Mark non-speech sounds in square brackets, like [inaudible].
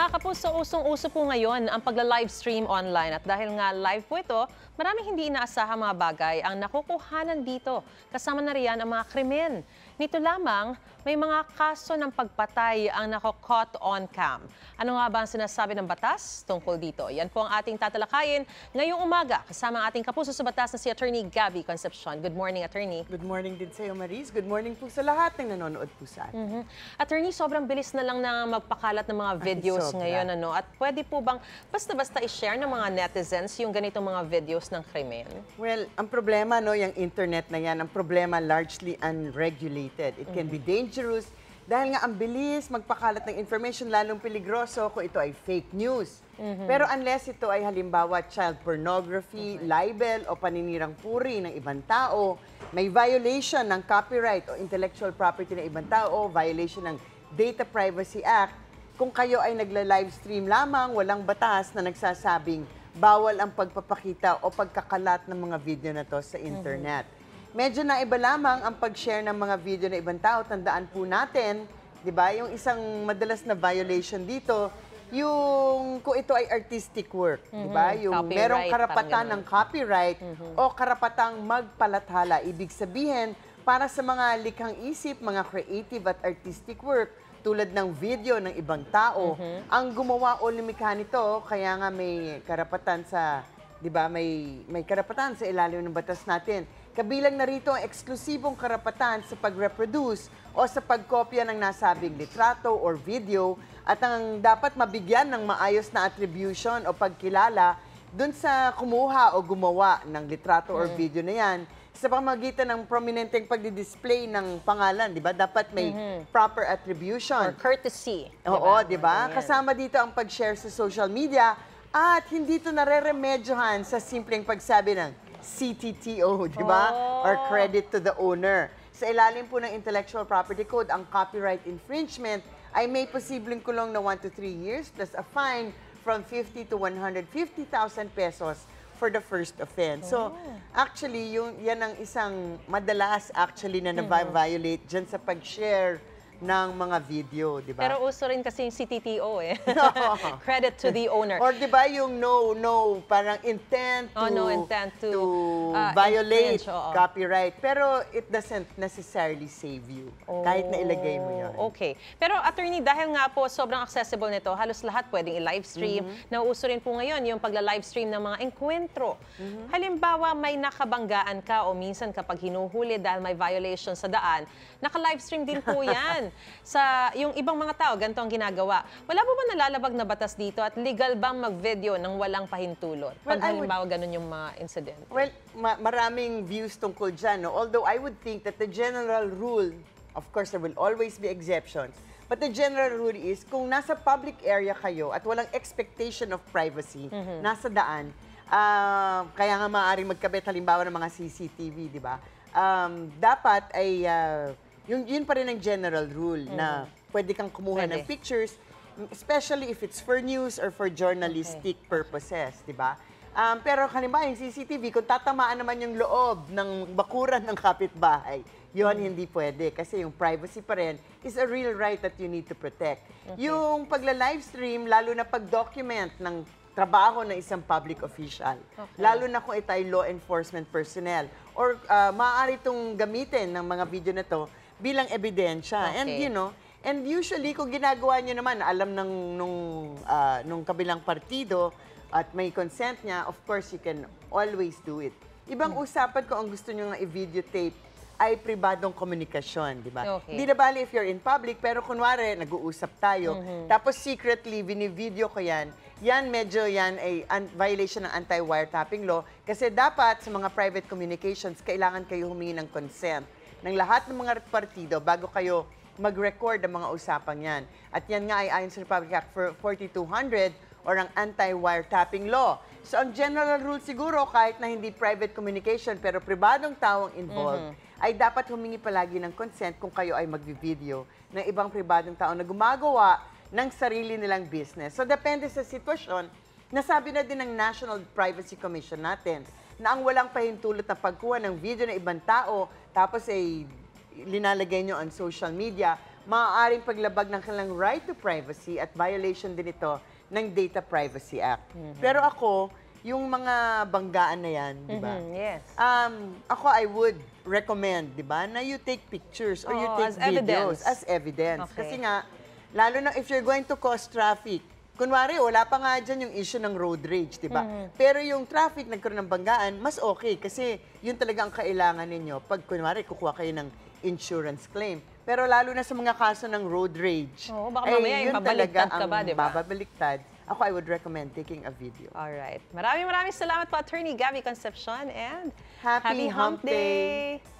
mga kapuso, usong-uso po ngayon ang pagla-livestream online. At dahil nga live po ito, Marami hindi inaasahan mga bagay ang nakukuhanan dito. Kasama na riyan ang mga krimen. Nito lamang, may mga kaso ng pagpatay ang nakokot on cam. Ano nga ba ang sinasabi ng batas tungkol dito? Yan po ang ating tatalakayin ngayong umaga kasama ang ating kapuso sa batas na si Attorney Gabby Concepcion. Good morning, Attorney. Good morning din sa Maris. Good morning po sa lahat ng nanonood po sa atin. Mm -hmm. Attorney, sobrang bilis na lang na magpakalat ng mga videos Ay, ngayon. Ano? At pwede po bang basta-basta i-share ng mga netizens yung ganitong mga videos nagpapataas ng krimen? Well, ang problema, no, yung internet na yan, ang problema largely unregulated. It can mm -hmm. be mm-hmm. dangerous dahil nga ang bilis magpakalat ng information, lalong peligroso kung ito ay fake news. Mm-hmm. Pero unless ito ay halimbawa child pornography, mm-hmm. libel o paninirang puri ng ibang tao, may violation ng copyright o intellectual property ng ibang tao, violation ng Data Privacy Act, kung kayo ay nagla-livestream lamang, walang batas na nagsasabing bawal ang pagpapakita o pagkakalat ng mga video na to sa mhm. internet. Mm-hmm. Medyo na iba lamang ang pag-share ng mga video na ibang tao. Tandaan po natin, 'di ba? Yung isang madalas na violation dito, yung kung ito ay artistic work, mm-hmm. 'di ba? Mhm. Yung copyright, merong karapatan ng copyright mm-hmm. o karapatang magpalathala. Ibig sabihin, para sa mga likhang isip, mga creative at artistic work, tulad ng video ng ibang tao, mm-hmm. ang gumawa o lumikha nito, kaya nga may karapatan sa, di ba, may, may karapatan sa ilalim ng batas natin. Kabilang narito ang eksklusibong karapatan sa pagreproduce o sa pagkopya ng nasabing litrato or video at ang dapat mabigyan ng maayos na attribution o pagkilala dun sa kumuha o gumawa ng litrato mm. or video na yan sa pamagitan ng prominenteng pagdi-display ng pangalan, 'di ba? Dapat may mm-hmm. proper attribution or courtesy. Oo, diba? 'di ba? Diba? Kasama dito ang pag-share sa social media at hindi ito nareremedyohan sa simpleng pagsabi ng CTTO, 'di ba? Oh. Or credit to the owner. Sa ilalim po ng Intellectual Property Code, ang copyright infringement ay may posibleng kulong na 1 to 3 years plus a fine from 50 to 150,000 pesos for the first offense. So, oh. actually, yung, yan ang isang madalas actually na na-violate dyan sa pag-share ng mga video, di ba? Pero uso rin kasi yung CTTO eh. No. [laughs] [laughs] Credit to the owner. Or di ba yung no, no, parang intent to, oh, no, intent to, to uh, violate oh, oh. copyright. Pero it doesn't necessarily save you. Oh, kahit na ilagay mo yan. Oh, okay. Pero attorney, dahil nga po sobrang accessible nito, halos lahat pwedeng i-livestream. Mm -hmm. Nauuso rin po ngayon yung pagla-livestream ng mga enkwentro. Mm -hmm. Halimbawa, may nakabanggaan ka o minsan kapag hinuhuli dahil may violation sa daan, naka-livestream din po [laughs] yan sa yung ibang mga tao, ganito ang ginagawa. Wala po ba nalalabag na batas dito at legal bang mag-video ng walang pahintulot? Pag well, halimbawa would... ganun yung mga incident. Well, ma maraming views tungkol dyan. No? Although I would think that the general rule, of course there will always be exceptions, But the general rule is, kung nasa public area kayo at walang expectation of privacy, mm-hmm. nasa daan, uh, kaya nga maaaring magkabit halimbawa ng mga CCTV, di ba? Um, dapat ay... Uh, yung, yun pa rin ang general rule mm. na mm-hmm. pwede kang kumuha pwede. ng pictures, especially if it's for news or for journalistic okay. purposes, di ba? Um, pero halimbawa yung CCTV, kung tatamaan naman yung loob ng bakuran ng kapitbahay, yun mm. hindi pwede kasi yung privacy pa rin is a real right that you need to protect. Okay. Yung pagla-livestream, lalo na pag-document ng trabaho ng isang public official. Okay. Lalo na kung ito ay law enforcement personnel. Or uh, maaari itong gamitin ng mga video na to bilang ebidensya. Okay. And you know, and usually kung ginagawa niya naman, alam ng nung uh, nung kabilang partido at may consent niya, of course you can always do it. Ibang hmm. usapan ko ang gusto niyo ng i-videotape ay pribadong komunikasyon, di ba? Okay. Di na bali if you're in public, pero kunwari, nag-uusap tayo. Mm-hmm. Tapos secretly, binivideo ko yan. Yan, medyo yan ay violation ng anti-wiretapping law. Kasi dapat sa mga private communications, kailangan kayo humingi ng consent ng lahat ng mga partido bago kayo mag-record ang mga usapan yan. At yan nga ay ayon sa Republic Act 4200 or ang anti-wiretapping law. So ang general rule siguro kahit na hindi private communication pero pribadong taong involved mm -hmm. ay dapat humingi palagi ng consent kung kayo ay magbi-video ng ibang pribadong tao na gumagawa ng sarili nilang business. So depende sa sitwasyon, nasabi na din ng National Privacy Commission natin na ang walang pahintulot na pagkuha ng video ng ibang tao, tapos ay linalagay nyo on social media, maaaring paglabag ng kanilang right to privacy at violation din ito ng Data Privacy Act. Mm -hmm. Pero ako, yung mga banggaan na yan, di ba? Mm -hmm, yes. Um, ako, I would recommend, di ba, na you take pictures or oh, you take as videos evidence. as evidence. Okay. Kasi nga, lalo na if you're going to cause traffic, Kunwari, wala pa nga dyan yung issue ng road rage, di ba? Mm. Pero yung traffic, nagkaroon ng banggaan, mas okay kasi yun talaga ang kailangan ninyo. Pag kunwari, kukuha kayo ng insurance claim. Pero lalo na sa mga kaso ng road rage. Oo, baka mamaya yung babaliktad ka ba, di ba? babaliktad. Ako, I would recommend taking a video. All right. Maraming maraming salamat po, Attorney Gabby Concepcion and Happy, Happy Hump Day! day.